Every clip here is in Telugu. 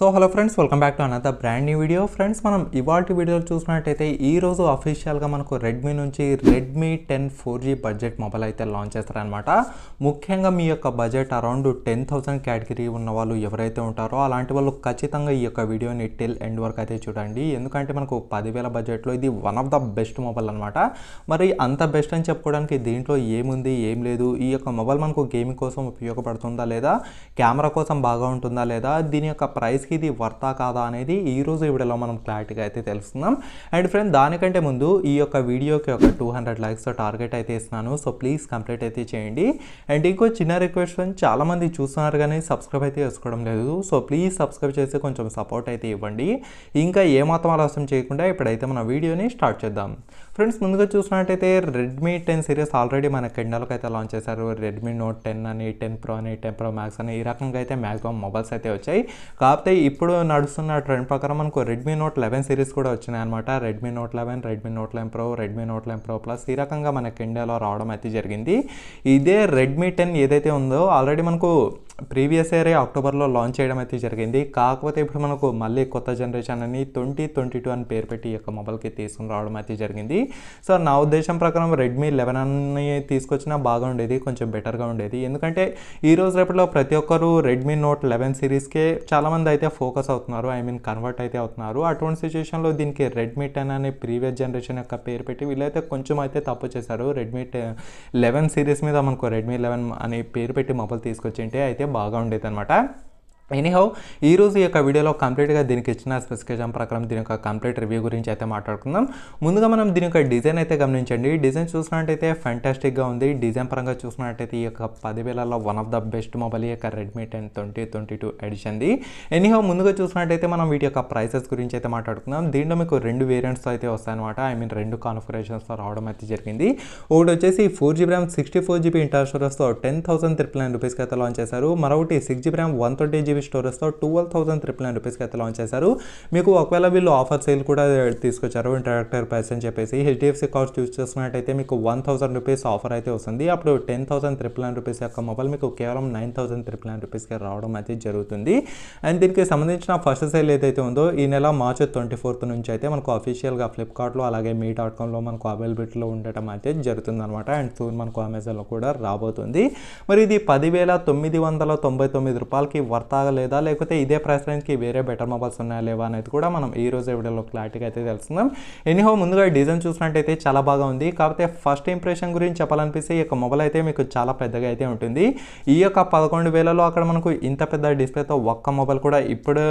so hello friends welcome back to another brand new video friends మనం ఇవాళ వీడియోలు చూసినట్టయితే ఈరోజు అఫీషియల్గా మనకు రెడ్మీ నుంచి Redmi ten four G budget mobile అయితే లాంచ్ చేస్తారనమాట ముఖ్యంగా మీ యొక్క budget around ten thousand category ఉన్న వాళ్ళు ఎవరైతే ఉంటారో అలాంటి వాళ్ళు ఖచ్చితంగా ఈ యొక్క వీడియోని టెల్ ఎండ్ వరకు అయితే చూడండి ఎందుకంటే మనకు పదివేల బడ్జెట్లో ఇది one of the best mobile అనమాట మరి అంత బెస్ట్ అని చెప్పుకోవడానికి దీంట్లో ఏముంది ఏం లేదు ఈ యొక్క మొబైల్ మనకు గేమింగ్ కోసం ఉపయోగపడుతుందా లేదా కెమెరా కోసం బాగా ఉంటుందా లేదా దీని యొక్క ప్రైస్ కేసుకి ఇది వర్తా కాదా అనేది ఈరోజు వీడియోలో మనం క్లారిటీగా అయితే తెలుసుకుందాం అండ్ ఫ్రెండ్ దానికంటే ముందు ఈ యొక్క వీడియోకి ఒక టూ హండ్రెడ్ లైక్స్తో టార్గెట్ అయితే ఇస్తున్నాను సో ప్లీజ్ కంప్లీట్ అయితే చేయండి అండ్ ఇంకో చిన్న రిక్వెస్ట్ ఫ్రెండ్ చాలామంది చూస్తున్నారు కానీ సబ్స్క్రైబ్ అయితే చేసుకోవడం లేదు సో ప్లీజ్ సబ్స్క్రైబ్ చేసి కొంచెం సపోర్ట్ అయితే ఇవ్వండి ఇంకా ఏమాత్రం ఆలస్యం చేయకుండా ఇప్పుడైతే మన వీడియోని స్టార్ట్ చేద్దాం ఫ్రెండ్స్ ముందుగా చూసినట్టయితే రెడ్మీ టెన్ సిరీస్ ఆల్రెడీ మన కిండల్కి అయితే లాంచ్ చేశారు రెడ్మీ నోట్ టెన్ అని టెన్ ప్రో అని టెన్ ప్రో మ్యాక్స్ అని ఈ రకంగా అయితే మ్యాక్సిమం మొబైల్స్ అయితే వచ్చాయి కాకపోతే ఇప్పుడు నడుస్తున్న ట్రెండ్ ప్రకారం మనకు రెడ్మీ నోట్ లెవెన్ సిరీస్ కూడా వచ్చినాయి అనమాట Redmi note eleven Redmi note eleven pro Redmi note eleven pro plus ఈ రకంగా మనకి ఇండియాలో రావడం అయితే జరిగింది ఇదే రెడ్మీ టెన్ ఏదైతే ఉందో ఆల్రెడీ మనకు ప్రీవియస్ ఇయరే అక్టోబర్లో లాంచ్ చేయడం అయితే జరిగింది కాకపోతే ఇప్పుడు మనకు మళ్ళీ కొత్త జనరేషన్ అని ట్వంటీ ట్వంటీ టూ అని పేరు పెట్టి ఈ యొక్క మొబైల్కి తీసుకుని రావడం అయితే జరిగింది సో నా ఉద్దేశం ప్రకారం రెడ్మీ లెవెన్ అని తీసుకొచ్చినా బాగా ఉండేది కొంచెం బెటర్గా ఉండేది ఎందుకంటే ఈ రోజు రేపట్లో ప్రతి ఒక్కరు రెడ్మీ నోట్ లెవెన్ సిరీస్కే చాలామంది అయితే ఫోకస్ అవుతున్నారు ఐ మీన్ కన్వర్ట్ అయితే అవుతున్నారు అటువంటి సిచ్యువేషన్లో దీనికి రెడ్మీ టెన్ అనే ప్రీవియస్ జనరేషన్ యొక్క పేరు పెట్టి వీళ్ళైతే కొంచెం అయితే తప్పు చేశారు రెడ్మీ లెవెన్ సిరీస్ మీద మనకు రెడ్మీ లెవెన్ అనే పేరు పెట్టి మొబైల్ తీసుకొచ్చింటే అయితే బాగా ఉండేది అనమాట ఎనీహౌ ఈరోజు ఈ యొక్క వీడియోలో కంప్లీట్గా దీనికి ఇచ్చిన స్పెసిఫికేషన్ ప్రకారం దీని యొక్క కంప్లీట్ రివ్యూ గురించి అయితే మాట్లాడుకుందాం ముందుగా మనం దీని యొక్క డిజైన్ అయితే గమనించండి డిజైన్ చూసినట్టయితే ఫ్యాంటాస్టిక్గా ఉంది డిజైన్ పరంగా చూసినట్టయితే ఈ యొక్క పదివేలలో one of the best mobile ఈ యొక్క Redmi ten twenty twenty two ఎడిషన్ది ఎనీహౌ ముందుగా చూసినట్టయితే మనం వీటి యొక్క ప్రైసెస్ గురించి అయితే మాట్లాడుకుందాం దీంట్లో మీకు రెండు వేరియంట్స్ అయితే వస్తాయన్నమాట ఐ మీన్ రెండు కాన్ఫిగరేషన్స్తో రావడం అయితే జరిగింది ఒకటి వచ్చేసి four GB RAM sixty four GB inter స్టోరేజ్తో టెన్ థౌసండ్ త్రిపుల్ నైన్ రూపీస్కి అయితే లాంచ్ చేశారు మరొకటి six GB RAM one twenty GB exclusive స్టోరీస్తో ట్వెల్వ్ థౌసండ్ త్రిపుల్ నైన్ రూపీస్కి అయితే లాంచ్ చేశారు మీకు ఒకవేళ వీళ్ళు ఆఫర్ సేల్ కూడా తీసుకొచ్చారు ఇంటరాక్టర్ ప్రైస్ అని చెప్పేసి హెచ్డిఎఫ్సి కార్డ్స్ యూజ్ చేసుకున్నట్టయితే మీకు వన్ థౌసండ్ రూపీస్ ఆఫర్ అయితే వస్తుంది అప్పుడు ten thousand triple nine rupees యొక్క మొబైల్ మీకు కేవలం నైన్ థౌసండ్ త్రిపుల్ నైన్ రూపీస్కి రావడం అయితే జరుగుతుంది అండ్ దీనికి సంబంధించిన ఫస్ట్ సేల్ ఏదైతే ఉందో ఈ నెల మార్చ్ ట్వంటీ ఫోర్త్ నుంచి అయితే మనకు అఫీషియల్గా ఫ్లిప్కార్ట్లో అలాగే మీ డాట్ కామ్లో మనకు అవైలబిలిటీలో ఉండటం అయితే జరుగుతుంది అనమాట అండ్ సూన్ మనకు అమెజాన్లో కూడా రాబోతుంది మరి ఇది పదివేల తొమ్మిది వందల తొంభై తొమ్మిది రూపాయలకి వర్తాగ లేదా లేకపోతే ఇదే ప్రైస్ రేంజ్కి వేరే బెటర్ మొబైల్స్ ఉన్నాయా లేవా అనేది కూడా మనం ఈ రోజు వీడియోలో క్లారిటీగా అయితే తెలుసుకుందాం ఎనీహో ముందుగా డిజైన్ చూసినట్టయితే చాలా బాగా ఉంది కాకపోతే ఫస్ట్ ఇంప్రెషన్ గురించి చెప్పాలనిపిస్తే ఈ యొక్క మొబైల్ అయితే మీకు చాలా పెద్దగా అయితే ఉంటుంది ఈ యొక్క పదకొండు వేలలో అక్కడ మనకు ఇంత పెద్ద డిస్ప్లేతో ఒక్క మొబైల్ కూడా ఇప్పుడు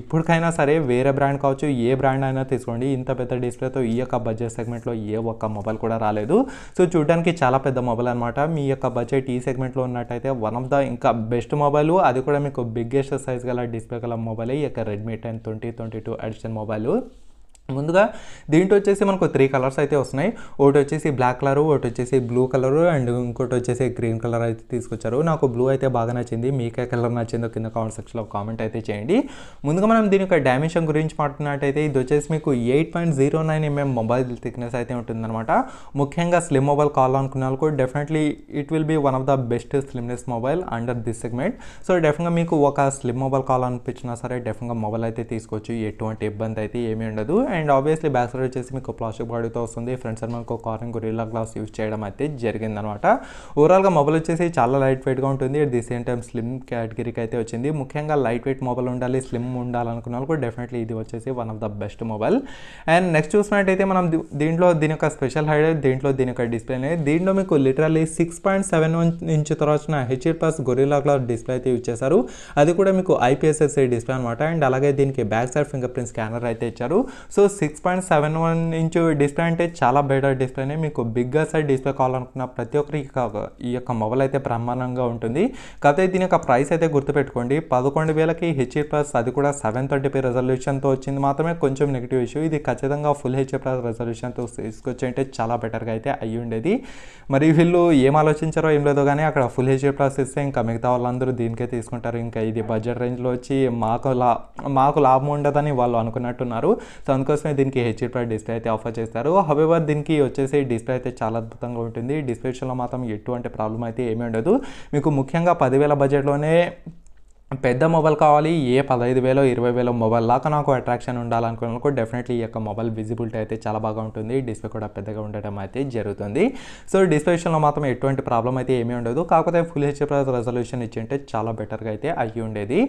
ఇప్పటికైనా సరే వేరే బ్రాండ్ కావచ్చు ఏ బ్రాండ్ అయినా తీసుకోండి ఇంత పెద్ద డిస్ప్లేతో ఈ యొక్క బడ్జెట్ సెగ్మెంట్లో ఏ ఒక్క మొబైల్ కూడా రాలేదు సో చూడడానికి చాలా పెద్ద మొబైల్ అనమాట మీ యొక్క బడ్జెట్ ఈ సెగ్మెంట్లో ఉన్నట్టయితే వన్ ఆఫ్ ద ఇంకా బెస్ట్ మొబైల్ అది కూడా మీకు బిగ్ బిగ్గెస్ట్ సైజ్ గల డిస్ప్లే గల మొబైల్ ఈ యొక్క Redmi ten twenty twenty two edition mobile ముందుగా దీంట్లో వచ్చేసి మనకు త్రీ కలర్స్ అయితే వస్తున్నాయి ఒకటి వచ్చేసి బ్లాక్ కలరు ఒకటి వచ్చేసి బ్లూ కలర్ అండ్ ఇంకోటి వచ్చేసి గ్రీన్ కలర్ అయితే తీసుకొచ్చారు నాకు బ్లూ అయితే బాగా నచ్చింది మీకే కలర్ నచ్చిందో కింద కామెంట్ సెక్షన్లో కామెంట్ అయితే చేయండి ముందుగా మనం దీని యొక్క డైమెన్షన్ గురించి మాట్లాడినట్టయితే ఇది వచ్చేసి మీకు eight point zero nine mm mobile thickness అయితే ఉంటుందన్నమాట ముఖ్యంగా స్లిమ్ మొబైల్ అనుకున్న వాళ్ళకు definitely it will be one of the best slimness mobile under this segment so డెఫినెట్గా మీకు ఒక స్లిమ్ మొబైల్ కావాలనిపించినా సరే డెఫినెట్గా మొబైల్ అయితే తీసుకోవచ్చు ఎటువంటి ఇబ్బంది అయితే ఏమీ ఉండదు అండ్ ఆబ్వియస్లీ బ్యాక్ సైడ్ వచ్చేసి మీకు ప్లాస్టిక్ బాడీతో వస్తుంది ఫ్రంట్ సైడ్ మనకు కాటన్ గొరిల్లా గ్లాస్ యూజ్ చేయడం అయితే జరిగింది అనమాట ఓవరాల్గా మొబైల్ వచ్చేసి చాలా లైట్ వెయిట్గా ఉంటుంది at the same time slim కేటగిరీకి అయితే వచ్చింది ముఖ్యంగా లైట్ వెయిట్ మొబైల్ ఉండాలి స్లిమ్ ఉండాలనుకున్న వాళ్ళు డెఫినెట్లీ ఇది వచ్చేసి one of the best mobile and next చూసినట్టయితే మనం దీంట్లో దీని యొక్క స్పెషల్ హైలైట్ దీంట్లో దీని యొక్క అనేది దీంట్లో మీకు literally six point seven inch తర్వాత HD plus Gorilla glass display అయితే యూజ్ చేశారు అది కూడా మీకు ఐపీఎస్ఎస్ఐ డిస్ప్లే అనమాట అండ్ అలాగే దీనికి back side fingerprint scanner అయితే ఇచ్చారు so six point seven one inch display అంటే చాలా బెటర్ డిస్ప్లేనే మీకు బిగ్గ సైడ్ డిస్ప్లే కావాలనుకున్న ప్రతి ఒక్కరికి ఈ యొక్క మొబైల్ అయితే బ్రహ్మాండంగా ఉంటుంది కాకపోతే దీని యొక్క ప్రైస్ అయితే గుర్తుపెట్టుకోండి పదకొండు వేలకి హెచ్ఏ ప్లస్ అది కూడా సెవెన్ థర్టీ పీ రెజల్యూషన్తో వచ్చింది మాత్రమే కొంచెం నెగిటివ్ ఇష్యూ ఇది ఖచ్చితంగా ఫుల్ హెచ్ఏ ప్లస్ రెజల్యూషన్తో అంటే చాలా బెటర్గా అయితే అయ్యి ఉండేది మరి వీళ్ళు ఏం ఆలోచించారో ఏం లేదో కానీ అక్కడ ఫుల్ హెచ్ఏ ప్లస్ ఇస్తే ఇంకా మిగతా వాళ్ళందరూ దీనికే తీసుకుంటారు ఇంకా ఇది బడ్జెట్ రేంజ్లో వచ్చి మాకు లా మాకు లాభం ఉండదని వాళ్ళు అనుకున్నట్టున్నారు సో అందుకో కోసమే దీనికి హెచ్డి ప్రైడ్ డిస్ప్లే అయితే ఆఫర్ చేస్తారు హవేవర్ దీనికి వచ్చేసి డిస్ప్లే అయితే చాలా అద్భుతంగా ఉంటుంది డిస్ప్లే విషయంలో మాత్రం ఎటువంటి ప్రాబ్లం అయితే ఏమీ ఉండదు మీకు ముఖ్యంగా పదివేల బడ్జెట్లోనే పెద్ద మొబైల్ కావాలి ఏ పదహైదు వేలో ఇరవై వేలో మొబైల్ లాగా నాకు అట్రాక్షన్ ఉండాలనుకున్నప్పుడు డెఫినెట్లీ ఈ యొక్క మొబైల్ విజిబిలిటీ అయితే చాలా బాగా ఉంటుంది డిస్ప్లే కూడా పెద్దగా ఉండటం అయితే జరుగుతుంది సో డిస్ప్లే విషయంలో మాత్రం ఎటువంటి ప్రాబ్లం అయితే ఏమీ ఉండదు కాకపోతే ఫుల్ హెచ్పీ రెజల్యూషన్ ఉంటే చాలా బెటర్గా అయితే అయ్యి ఉండేది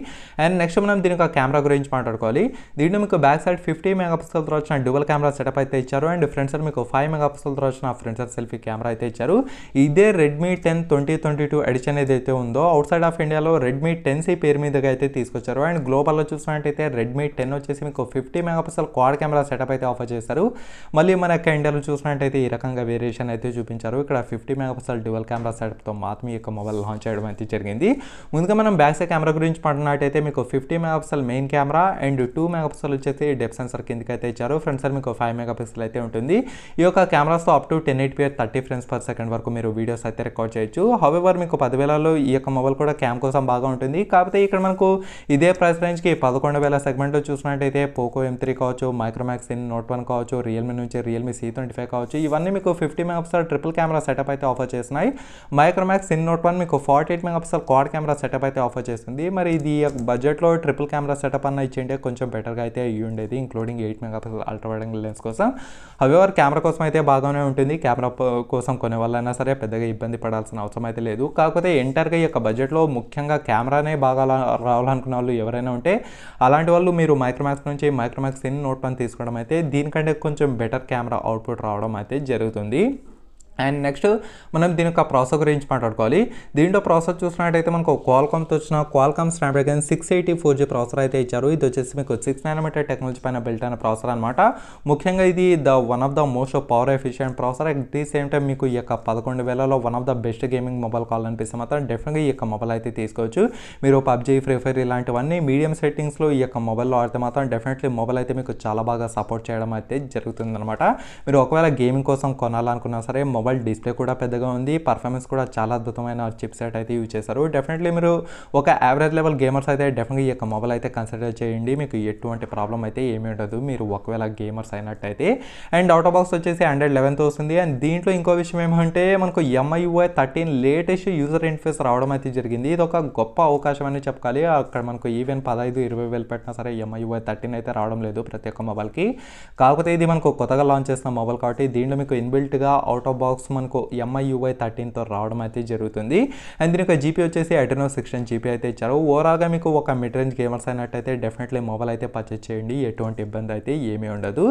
అండ్ నెక్స్ట్ మనం దీని యొక్క కెమెరా గురించి మాట్లాడుకోవాలి దీంట్లో మీకు బ్యాక్ సైడ్ ఫిఫ్టీ మెగాపిక్సెల్తో వచ్చిన డ్యూవల్ కెమెరా సెటప్ అయితే ఇచ్చారు అండ్ ఫ్రంట్ సైడ్ మీకు ఫైవ్ మెగాపిక్సెల్తో వచ్చిన ఫ్రంట్ సైడ్ సెల్ఫీ కెమెరా అయితే ఇచ్చారు ఇదే Redmi ten twenty twenty two edition ఏదైతే ఉందో అవుట్ సైడ్ ఆఫ్ ఇండియాలో రెడ్మీ టెన్ సి పేరు పేరు అయితే తీసుకొచ్చారు అండ్ గ్లోబల్లో చూసినట్టయితే రెడ్మీ టెన్ వచ్చేసి మీకు fifty megapixel quad camera setup అయితే ఆఫర్ చేశారు మళ్ళీ మన కెండలు చూసినట్టయితే ఈ రకంగా వేరియేషన్ అయితే చూపించారు ఇక్కడ ఫిఫ్టీ మెగాపిక్సల్ డ్యువల్ కెమెరా సెటప్తో మాత్రం ఈ యొక్క మొబైల్ లాంచ్ చేయడం అయితే జరిగింది ముందుగా మనం బ్యాక్ సైడ్ కెమెరా గురించి పడినట్టయితే మీకు fifty megapixel main camera and two megapixel వచ్చేసి డెప్ సెన్సర్ కిందకి అయితే ఇచ్చారు ఫ్రంట్ సైడ్ మీకు ఫైవ్ మెగాపిక్సల్ అయితే ఉంటుంది ఈ యొక్క కెమెరాస్తో up to ten eight PR thirty frames per second వరకు మీరు వీడియోస్ అయితే రికార్డ్ చేయొచ్చు హవెవర్ మీకు పదివేలలో ఈ యొక్క మొబైల్ కూడా క్యామ్ కోసం బాగా ఉంటుంది కాకపోతే అయితే ఇక్కడ మనకు ఇదే ప్రైస్ రేంజ్కి పదకొండు వేల సెగ్మెంట్లో చూసినట్టయితే పోకో ఎం త్రీ కావచ్చు మైక్రోమాక్స్ ఇన్ నోట్ వన్ కావచ్చు రియల్మీ నుంచి రియల్మీ సీ ట్వంటీ ఫైవ్ కావచ్చు ఇవన్నీ మీకు fifty megapixel triple camera setup అయితే ఆఫర్ చేసినాయి మైక్రోమాక్స్ ఇన్ నోట్ వన్ మీకు forty eight megapixel quad camera setup అయితే ఆఫర్ చేస్తుంది మరి ఇది బడ్జెట్లో ట్రిపుల్ కెమెరా సెటప్ అన్న ఇచ్చింటే కొంచెం బెటర్గా అయితే అయ్యి ఉండేది including eight megapixel ultra wide angle lens కోసం అవేవర్ కెమెరా కోసం అయితే బాగానే ఉంటుంది కెమెరా కోసం కొనే వాళ్ళైనా సరే పెద్దగా ఇబ్బంది పడాల్సిన అవసరం అయితే లేదు కాకపోతే ఎంటర్గా ఈ యొక్క బడ్జెట్లో ముఖ్యంగా కెమెరానే బాగా అలా రావాలనుకున్న వాళ్ళు ఎవరైనా ఉంటే అలాంటి వాళ్ళు మీరు మైక్రోమాక్స్ నుంచి మైక్రోమాక్స్ ఎన్ని నోట్ వన్ తీసుకోవడం అయితే దీనికంటే కొంచెం బెటర్ కెమెరా అవుట్పుట్ రావడం అయితే జరుగుతుంది అండ్ నెక్స్ట్ మనం దీని యొక్క ప్రాసెసర్ గురించి మాట్లాడుకోవాలి దీంట్లో ప్రాసెస్ చూసినట్టయితే మనకు క్వాల్కామ్తో వచ్చిన Qualcomm Snapdragon six eighty four G processor అయితే ఇచ్చారు ఇది వచ్చేసి మీకు సిక్స్ నైన్మీటర్ టెక్నాలజీ పైన బిల్ట్ అయిన ప్రాసెసర్ అనమాట ముఖ్యంగా ఇది the one of the most power efficient processor at the same time మీకు ఈ యొక్క పదకొండు వేలలో one of the best gaming mobile కాల్ అనిపిస్తే మాత్రం డెఫినెట్గా ఈ యొక్క మొబైల్ అయితే తీసుకోవచ్చు మీరు పబ్జి ఫ్రీ ఫైర్ ఇలాంటివన్నీ మీడియం సెట్టింగ్స్లో ఈ యొక్క మొబైల్లో ఆడితే మాత్రం డెఫినెట్లీ మొబైల్ అయితే మీకు చాలా బాగా సపోర్ట్ చేయడం అయితే జరుగుతుందనమాట మీరు ఒకవేళ గేమింగ్ కోసం కొనాలనుకున్నా సరే మొబైల్ మొబైల్ డిస్ప్లే కూడా పెద్దగా ఉంది పర్ఫార్మెన్స్ కూడా చాలా అద్భుతమైన చిప్ సెట్ అయితే యూజ్ చేశారు డెఫినెట్లీ మీరు ఒక యావరేజ్ లెవెల్ గేమర్స్ అయితే డెఫినెట్గా ఈ యొక్క మొబైల్ అయితే కన్సిడర్ చేయండి మీకు ఎటువంటి ప్రాబ్లం అయితే ఏమీ ఉండదు మీరు ఒకవేళ గేమర్స్ అయినట్టయితే అండ్ అవుట్ ఆఫ్ బాక్స్ వచ్చేసి హండ్రెడ్ లెవెన్త్ వస్తుంది అండ్ దీంట్లో ఇంకో విషయం ఏమంటే మనకు MIUI thirteen latest user interface రావడం అయితే జరిగింది ఇది ఒక గొప్ప అవకాశం అని చెప్పాలి అక్కడ మనకు ఈవెన్ పదహైదు ఇరవై వేలు పెట్టినా సరే ఎంఐఓఐ థర్టీన్ అయితే రావడం లేదు ప్రతి ఒక్క మొబైల్కి కాకపోతే ఇది మనకు కొత్తగా లాంచ్ చేసిన మొబైల్ కాబట్టి దీంట్లో మీకు ఇన్బిల్ట్గా అవుట్ ఆఫ్ బాక్స్ బాక్స్ మనకు ఎంఐయుఐ థర్టీన్తో రావడం అయితే జరుగుతుంది అండ్ దీని యొక్క జీపీ వచ్చేసి అటెనో సెక్షన్ జీపీ అయితే ఇచ్చారు ఓవరాల్గా మీకు ఒక మిడ్ రేంజ్ గేమర్స్ అయినట్టయితే డెఫినెట్లీ మొబైల్ అయితే పర్చేస్ చేయండి ఎటువంటి ఇబ్బంది అయితే ఏమీ ఉండదు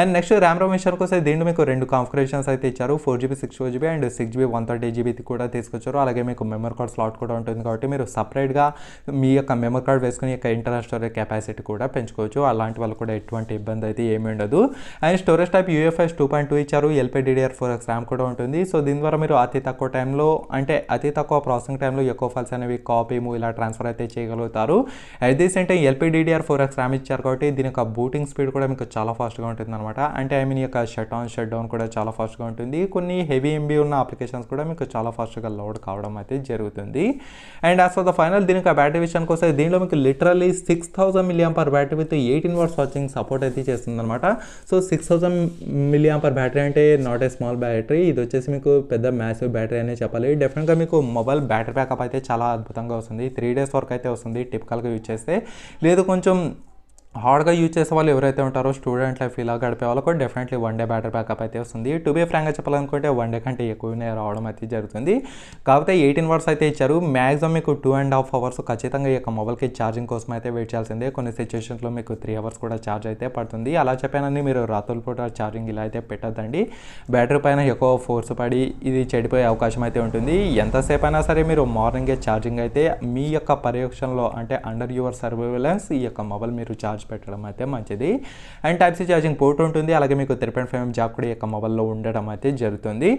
అండ్ నెక్స్ట్ ర్యామ్ రోమ్ విషయానికి కోసం దీంట్లో మీకు రెండు కాన్ఫిగరేషన్స్ అయితే ఇచ్చారు four GB six four GB and six GB one thirty GB కూడా తీసుకొచ్చారు అలాగే మీకు మెమరీ కార్డ్ స్లాట్ కూడా ఉంటుంది కాబట్టి మీరు సపరేట్గా మీ యొక్క మెమరీ కార్డ్ వేసుకుని యొక్క ఇంటర్నల్ స్టోరేజ్ కెపాసిటీ కూడా పెంచుకోవచ్చు అలాంటి వాళ్ళు కూడా ఎటువంటి ఇబ్బంది అయితే ఏమి ఉండదు and storage type UFS two point two ఇచ్చారు LP DDR four X RAM కూడా అందుబాటులో ఉంటుంది సో దీని ద్వారా మీరు అతి తక్కువ టైంలో అంటే అతి తక్కువ ప్రాసెసింగ్ టైంలో ఎక్కువ ఫైల్స్ అనేవి కాపీ ఇలా ట్రాన్స్ఫర్ అయితే చేయగలుగుతారు at the same time LPDDR four X RAM ఇచ్చారు కాబట్టి దీని యొక్క బూటింగ్ స్పీడ్ కూడా మీకు చాలా ఫాస్ట్గా ఉంటుంది అనమాట అంటే ఐ మీన్ యొక్క షట్ ఆన్ షట్ డౌన్ కూడా చాలా ఫాస్ట్గా ఉంటుంది కొన్ని హెవీ ఎంబీ ఉన్న అప్లికేషన్స్ కూడా మీకు చాలా ఫాస్ట్గా లోడ్ కావడం అయితే జరుగుతుంది and as for the final దీని యొక్క బ్యాటరీ విషయానికి వస్తే దీనిలో మీకు literally six thousand milliamp per battery with eighteen watts watching support అయితే చేస్తుంది అనమాట so six thousand milliamp per battery అంటే నాట్ ఏ స్మాల్ బ్యాటరీ ఇది వచ్చేసి మీకు పెద్ద మ్యాసివ్ బ్యాటరీ అనే చెప్పాలి డెఫినెట్గా మీకు మొబైల్ బ్యాటరీ బ్యాకప్ అయితే చాలా అద్భుతంగా వస్తుంది త్రీ డేస్ వరకు అయితే వస్తుంది టిపికల్గా యూజ్ చేస్తే లేదు కొంచెం హార్డ్గా యూజ్ చేసే వాళ్ళు ఎవరైతే ఉంటారో స్టూడెంట్ లైఫ్ ఇలా గడిపే వాళ్ళకు definitely one day battery backup అయితే వస్తుంది టు బీ ఫ్రాంక్గా చెప్పాలనుకుంటే వన్ డే కంటే ఎక్కువనే రావడం అయితే జరుగుతుంది కాకపోతే ఎయిటీన్ అవర్స్ అయితే ఇచ్చారు మ్యాక్సిమం మీకు టూ అండ్ హాఫ్ అవర్స్ ఖచ్చితంగా ఈ యొక్క మొబైల్కి ఛార్జింగ్ కోసం అయితే వెయిట్ చేయాల్సిందే కొన్ని సిచ్యువేషన్స్లో మీకు త్రీ అవర్స్ కూడా ఛార్జ్ అయితే పడుతుంది అలా చెప్పానని మీరు రాత్రుల పూట ఛార్జింగ్ ఇలా అయితే పెట్టద్దండి బ్యాటరీ పైన ఎక్కువ ఫోర్స్ పడి ఇది చెడిపోయే అవకాశం అయితే ఉంటుంది ఎంతసేపు అయినా సరే మీరు మార్నింగే ఛార్జింగ్ అయితే మీ యొక్క పర్యవేక్షణలో అంటే అండర్ యువర్ సర్వేలెన్స్ ఈ యొక్క మొబైల్ మీరు ఛార్జ్ పెట్టడం అయితే మంచిది and type C charging port ఉంటుంది అలాగే మీకు త్రీ పాయింట్ ఫైవ్ జాక్ కూడా యొక్క మొబైల్లో ఉండడం అయితే జరుగుతుంది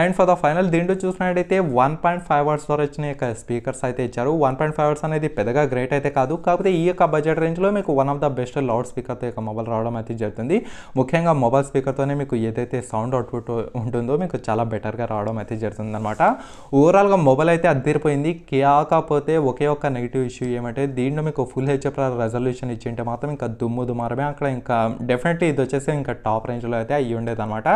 అండ్ ఫర్ ద ఫైనల్ దీంట్లో చూసినట్టయితే వన్ పాయింట్ ఫైవ్ అవర్స్ వరకు వచ్చిన యొక్క స్పీకర్స్ అయితే ఇచ్చారు వన్ పాయింట్ ఫైవ్ అవర్స్ అనేది పెద్దగా గ్రేట్ అయితే కాదు కాకపోతే ఈ యొక్క బడ్జెట్ రేంజ్లో మీకు one of the best loud స్పీకర్తో యొక్క మొబైల్ రావడం అయితే జరుగుతుంది ముఖ్యంగా మొబైల్ స్పీకర్తోనే మీకు ఏదైతే సౌండ్ అవుట్పుట్ ఉంటుందో మీకు చాలా బెటర్గా రావడం అయితే జరుగుతుంది అనమాట ఓవరాల్గా మొబైల్ అయితే అద్దరిపోయింది కాకపోతే ఒకే ఒక్క నెగిటివ్ ఇష్యూ ఏమంటే దీంట్లో మీకు ఫుల్ హెచ్ఎఫ్ రెజల్యూషన్ ఇచ్చింటే మాత్రం ఇంకా దుమ్ము దుమారమే అక్కడ ఇంకా డెఫినెట్లీ ఇది వచ్చేసి ఇంకా టాప్ రేంజ్లో అయితే అయ్యి ఉండేదన్నమాట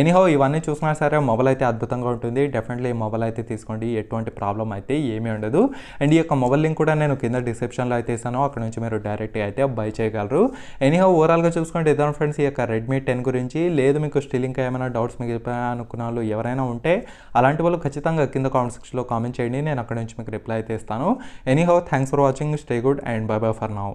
ఎనీహో ఇవన్నీ చూసినా సరే మొబైల్ అయితే అద్భుతంగా ఉంటుంది డెఫినెట్లీ ఈ మొబైల్ అయితే తీసుకోండి ఎటువంటి ప్రాబ్లం అయితే ఏమీ ఉండదు అండ్ ఈ యొక్క మొబైల్ లింక్ కూడా నేను కింద డిస్క్రిప్షన్లో అయితే ఇస్తాను అక్కడ నుంచి మీరు డైరెక్ట్గా అయితే బై చేయగలరు ఎనీహో ఓవరాల్గా చూసుకోండి ఇద్దరు ఫ్రెండ్స్ ఈ యొక్క రెడ్మీ టెన్ గురించి లేదు మీకు స్టిల్ ఇంకా ఏమైనా డౌట్స్ మిగిలిపోయా అనుకున్న వాళ్ళు ఎవరైనా ఉంటే అలాంటి వాళ్ళు ఖచ్చితంగా కింద కామెంట్ సెక్షన్లో కామెంట్ చేయండి నేను అక్కడ నుంచి మీకు రిప్లై అయితే ఇస్తాను anyhow thanks for watching stay good and bye bye for now